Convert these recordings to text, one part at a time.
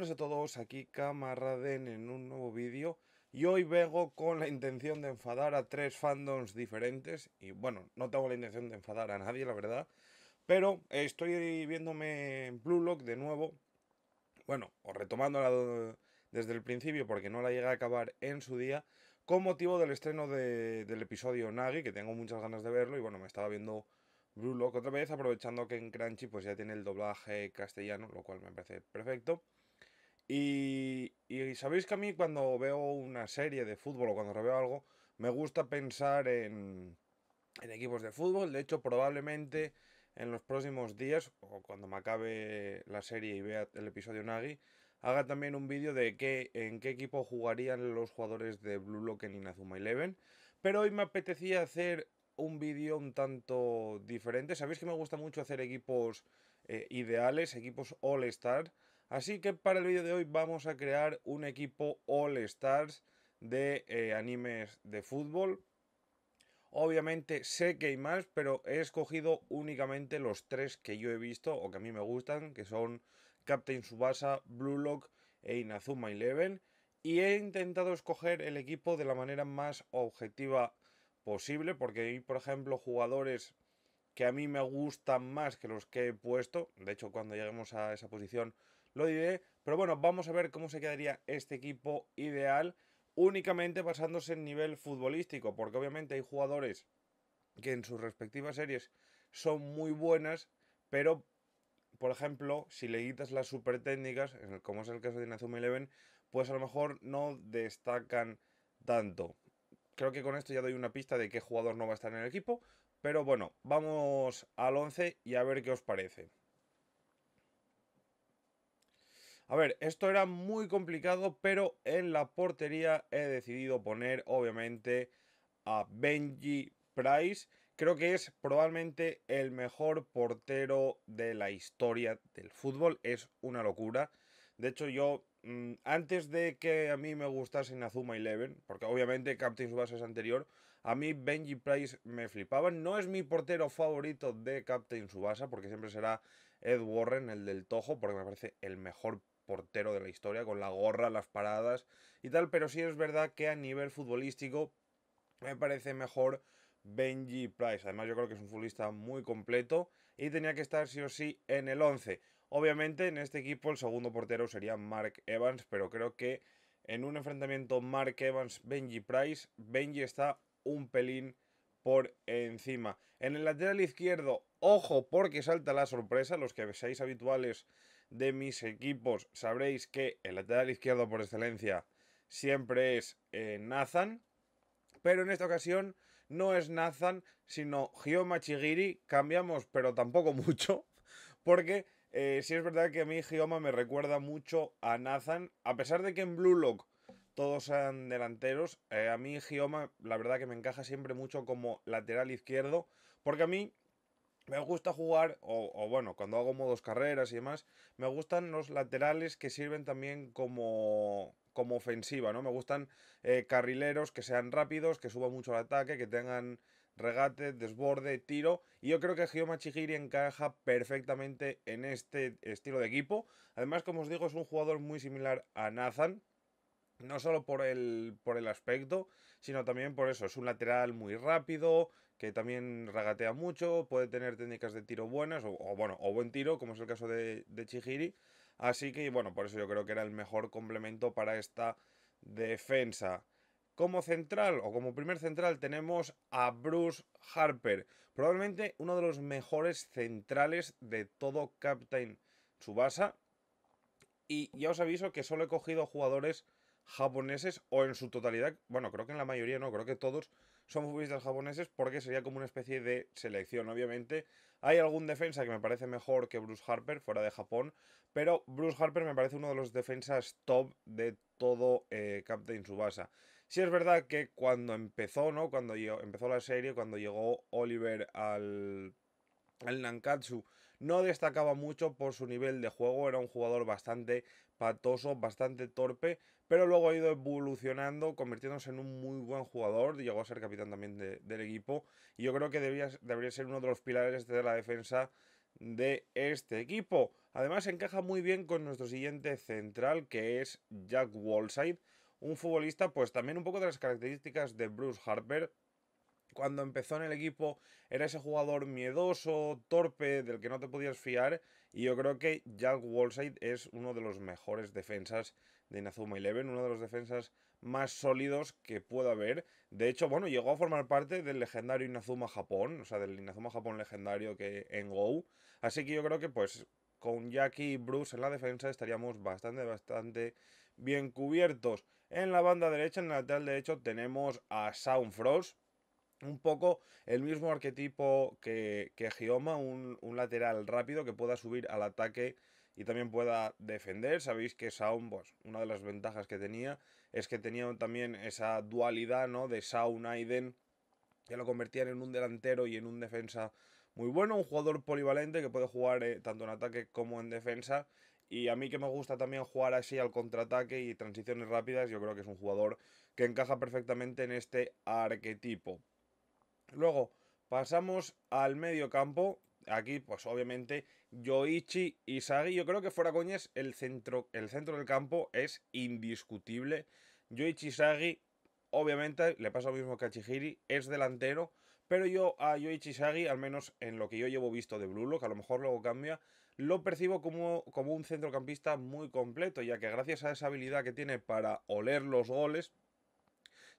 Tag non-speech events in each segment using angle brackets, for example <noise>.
buenas a todos, aquí Camaraden en un nuevo vídeo y hoy vengo con la intención de enfadar a tres fandoms diferentes y bueno, no tengo la intención de enfadar a nadie la verdad, pero estoy viéndome en Blue Lock de nuevo, bueno, o retomándola desde el principio porque no la llegué a acabar en su día, con motivo del estreno del episodio Nagi, que tengo muchas ganas de verlo y bueno, me estaba viendo... Blue Lock otra vez, aprovechando que en Crunchy pues ya tiene el doblaje castellano, lo cual me parece perfecto. Y, sabéis que a mí cuando veo una serie de fútbol o cuando veo algo, me gusta pensar en, equipos de fútbol. De hecho, probablemente en los próximos días, o cuando me acabe la serie y vea el episodio Nagi, haga también un vídeo de qué, en qué equipo jugarían los jugadores de Blue Lock en Inazuma Eleven. Pero hoy me apetecía hacer un vídeo un tanto diferente. Sabéis que me gusta mucho hacer equipos eh, ideales, equipos All Star. Así que para el vídeo de hoy vamos a crear un equipo All Stars de eh, animes de fútbol. Obviamente sé que hay más, pero he escogido únicamente los tres que yo he visto o que a mí me gustan, que son Captain Subasa, Blue Lock e Inazuma Eleven. Y he intentado escoger el equipo de la manera más objetiva posible, porque hay, por ejemplo, jugadores que a mí me gustan más que los que he puesto. De hecho, cuando lleguemos a esa posición lo diré. Pero bueno, vamos a ver cómo se quedaría este equipo ideal únicamente basándose en nivel futbolístico, porque obviamente hay jugadores que en sus respectivas series son muy buenas, pero por ejemplo, si le quitas las super técnicas, como es el caso de Inazuma Eleven, pues a lo mejor no destacan tanto. Creo que con esto ya doy una pista de qué jugador no va a estar en el equipo, pero bueno, vamos al 11 y a ver qué os parece. A ver, esto era muy complicado, pero en la portería he decidido poner, obviamente, a Benji Price. Creo que es probablemente el mejor portero de la historia del fútbol. Es una locura. De hecho, yo mm, antes de que a mí me gustase Nazuma Eleven, porque obviamente Captain Subasa es anterior, a mí Benji Price me flipaba. No es mi portero favorito de Captain Subasa, porque siempre será Ed Warren, el del Tojo, porque me parece el mejor portero de la historia, con la gorra, las paradas y tal, pero sí es verdad que a nivel futbolístico me parece mejor Benji Price. Además yo creo que es un futbolista muy completo y tenía que estar sí o sí en el 11. Obviamente en este equipo el segundo portero sería Mark Evans, pero creo que en un enfrentamiento Mark Evans-Benji Price, Benji está un pelín por encima. En el lateral izquierdo, ojo porque salta la sorpresa, los que seáis habituales de mis equipos, sabréis que el lateral izquierdo por excelencia siempre es eh, Nathan, pero en esta ocasión no es Nathan, sino Gioma Chigiri Cambiamos, pero tampoco <laughs> mucho, porque eh, si es verdad que a mí Gioma me recuerda mucho a Nathan, a pesar de que en Blue Lock todos sean delanteros, eh, a mí Gioma la verdad que me encaja siempre mucho como lateral izquierdo, porque a mí me gusta jugar, o, bueno, cuando hago modos carreras y demás, me gustan los laterales que sirven también como, como ofensiva, ¿no? Me gustan eh, carrileros que sean rápidos, que suban mucho al ataque, que tengan regate, desborde, tiro. Y yo creo que Gioma Chigiri encaja perfectamente en este estilo de equipo. Además, como os digo, es un jugador muy similar a Nathan, no solo por el, por el aspecto, sino también por eso. Es un lateral muy rápido, que también regatea mucho, puede tener técnicas de tiro buenas, o, bueno, o buen tiro, como es el caso de, de Chihiri. Así que, bueno, por eso yo creo que era el mejor complemento para esta defensa. Como central o como primer central tenemos a Bruce Harper, probablemente uno de los mejores centrales de todo Captain Tsubasa. Y ya os aviso que solo he cogido jugadores japoneses o en su totalidad, bueno, creo que en la mayoría no, creo que todos son futbolistas japoneses porque sería como una especie de selección, obviamente. Hay algún defensa que me parece mejor que Bruce Harper fuera de Japón, pero Bruce Harper me parece uno de los defensas top de todo eh, Captain Subasa. Si es verdad que cuando empezó, ¿no? Cuando yo empezó la serie, cuando llegó Oliver al, al Nankatsu, no destacaba mucho por su nivel de juego, era un jugador bastante patoso, bastante torpe, pero luego ha ido evolucionando, convirtiéndose en un muy buen jugador, llegó a ser capitán también del equipo, y yo creo que debería, debería ser uno de los pilares este de la defensa de este equipo. Además encaja muy bien con nuestro siguiente central, que es Jack Wallside, un futbolista pues también un poco de las características de Bruce Harper, cuando empezó en el equipo era ese jugador miedoso, torpe, del que no te podías fiar. Y yo creo que Jack Wallside es uno de los mejores defensas de Inazuma Eleven, uno de los defensas más sólidos que pueda haber. De hecho, bueno, llegó a formar parte del legendario Inazuma Japón, o sea, del Inazuma Japón legendario que en Go. Así que yo creo que pues con Jackie y Bruce en la defensa estaríamos bastante, bastante bien cubiertos. En la banda derecha, en el lateral derecho, tenemos a Sound Frost, un poco el mismo arquetipo que, que Gioma, un, lateral rápido que pueda subir al ataque y también pueda defender. Sabéis que Saun, pues, una de las ventajas que tenía es que tenía también esa dualidad ¿no? de Saun Aiden, que lo convertían en un delantero y en un defensa muy bueno, un jugador polivalente que puede jugar eh, tanto en ataque como en defensa. Y a mí que me gusta también jugar así al contraataque y transiciones rápidas, yo creo que es un jugador que encaja perfectamente en este arquetipo. Luego pasamos al medio campo. Aquí, pues obviamente, Yoichi Isagi. Yo creo que fuera coñes el centro, el centro del campo es indiscutible. Yoichi Isagi, obviamente, le pasa lo mismo que a Chihiri, es delantero. Pero yo a Yoichi Isagi, al menos en lo que yo llevo visto de Blue Lock, a lo mejor luego cambia, lo percibo como, como un centrocampista muy completo, ya que gracias a esa habilidad que tiene para oler los goles,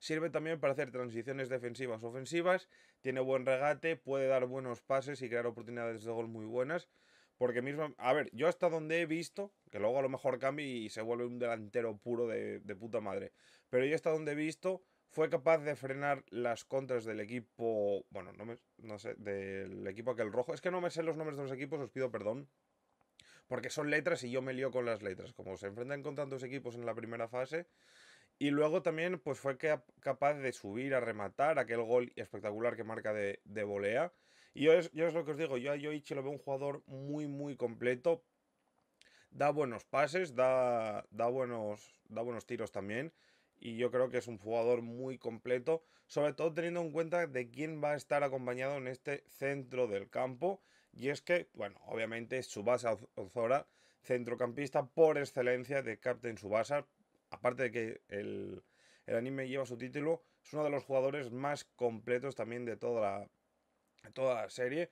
Sirve también para hacer transiciones defensivas ofensivas, tiene buen regate, puede dar buenos pases y crear oportunidades de gol muy buenas. Porque mismo, a ver, yo hasta donde he visto, que luego a lo mejor cambie y se vuelve un delantero puro de, puta madre, pero yo hasta donde he visto fue capaz de frenar las contras del equipo, bueno, no, me, no sé, del equipo aquel rojo. Es que no me sé los nombres de los equipos, os pido perdón. Porque son letras y yo me lío con las letras. Como se enfrentan con tantos equipos en la primera fase, y luego también pues fue capaz de subir a rematar aquel gol espectacular que marca de, volea. Y yo es, lo que os digo, yo a Yoichi lo veo un jugador muy, muy completo. Da buenos pases, da, da, buenos, da buenos tiros también. Y yo creo que es un jugador muy completo, sobre todo teniendo en cuenta de quién va a estar acompañado en este centro del campo. Y es que, bueno, obviamente Subasa Ozora, centrocampista por excelencia de Captain Subasa, aparte de que el, anime lleva su título, es uno de los jugadores más completos también de toda la, toda serie.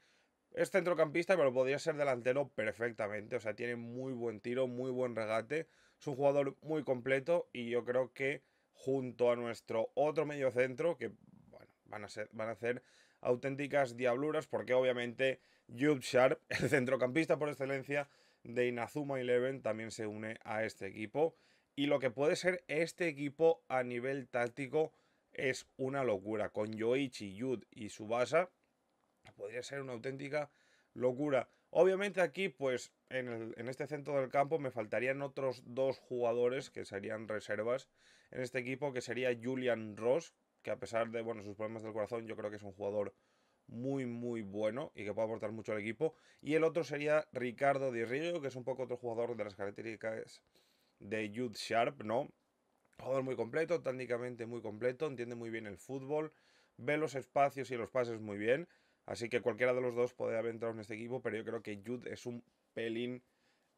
Es centrocampista, pero podría ser delantero perfectamente. O sea, tiene muy buen tiro, muy buen regate. Es un jugador muy completo y yo creo que junto a nuestro otro medio centro, que bueno, van a, ser, van a hacer auténticas diabluras, porque obviamente Jude Sharp, <laughs> el centrocampista por excelencia de Inazuma Eleven, también se une a este equipo. Y lo que puede ser este equipo a nivel táctico es una locura. Con Yoichi, Yud y Subasa podría ser una auténtica locura. Obviamente aquí, pues en, en, este centro del campo me faltarían otros dos jugadores que serían reservas en este equipo, que sería Julian Ross, que a pesar de bueno, sus problemas del corazón, yo creo que es un jugador muy, muy bueno y que puede aportar mucho al equipo. Y el otro sería Ricardo Di Rio, que es un poco otro jugador de las características de Jude Sharp, ¿no? Jugador muy completo, técnicamente muy completo, entiende muy bien el fútbol, ve los espacios y los pases muy bien. Así que cualquiera de los dos podría haber entrado en este equipo, pero yo creo que Jude es un pelín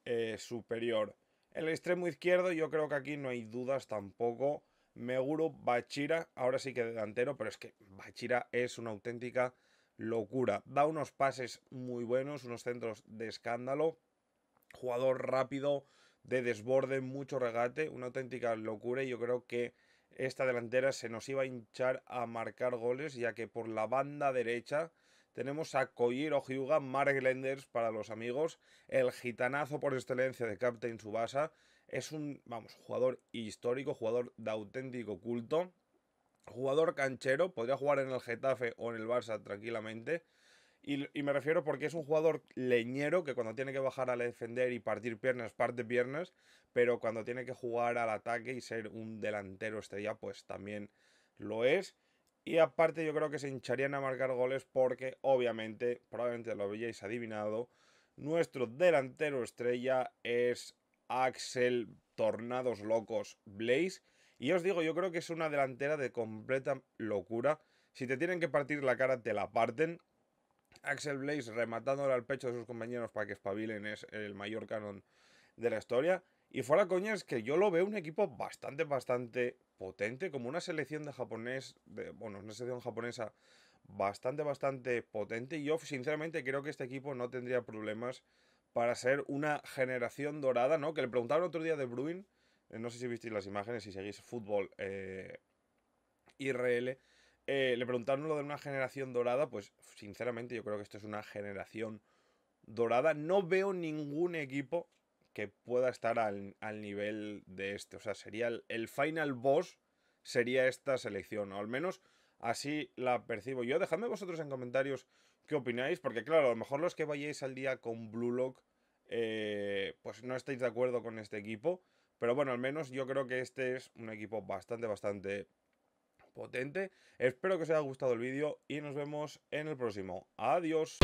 eh, superior. El extremo izquierdo, yo creo que aquí no hay dudas tampoco. Meguro Bachira, ahora sí que delantero, pero es que Bachira es una auténtica locura. Da unos pases muy buenos, unos centros de escándalo. Jugador rápido, de desborde, mucho regate, una auténtica locura y yo creo que esta delantera se nos iba a hinchar a marcar goles, ya que por la banda derecha tenemos a Kojiro Hyuga, Mark Lenders para los amigos, el gitanazo por excelencia de Captain Subasa, es un, vamos, jugador histórico, jugador de auténtico culto, jugador canchero, podría jugar en el Getafe o en el Barça tranquilamente, y, me refiero porque es un jugador leñero que cuando tiene que bajar a defender y partir piernas, parte piernas, pero cuando tiene que jugar al ataque y ser un delantero estrella, pues también lo es. Y aparte yo creo que se hincharían a marcar goles porque obviamente, probablemente lo habéis adivinado, nuestro delantero estrella es Axel Tornados Locos Blaze. Y os digo, yo creo que es una delantera de completa locura. Si te tienen que partir la cara, te la parten. Axel Blaze rematándole al pecho de sus compañeros para que espabilen es el mayor canon de la historia. Y fuera coña es que yo lo veo un equipo bastante, bastante potente, como una selección de japonés, bueno, una japonesa bastante, bastante potente. Y yo sinceramente creo que este equipo no tendría problemas para ser una generación dorada, ¿no? Que le preguntaron otro día de Bruin, eh, no sé si visteis las imágenes, si seguís fútbol eh, IRL, eh, le preguntaron lo de una generación dorada, pues sinceramente yo creo que esto es una generación dorada. No veo ningún equipo que pueda estar al, nivel de este. O sea, sería el, final boss, sería esta selección, o al menos así la percibo yo. Dejadme vosotros en comentarios qué opináis, porque claro, a lo mejor los que vayáis al día con Blue Lock, eh, pues no estáis de acuerdo con este equipo. Pero bueno, al menos yo creo que este es un equipo bastante, bastante potente. Espero que os haya gustado el vídeo y nos vemos en el próximo. Adiós.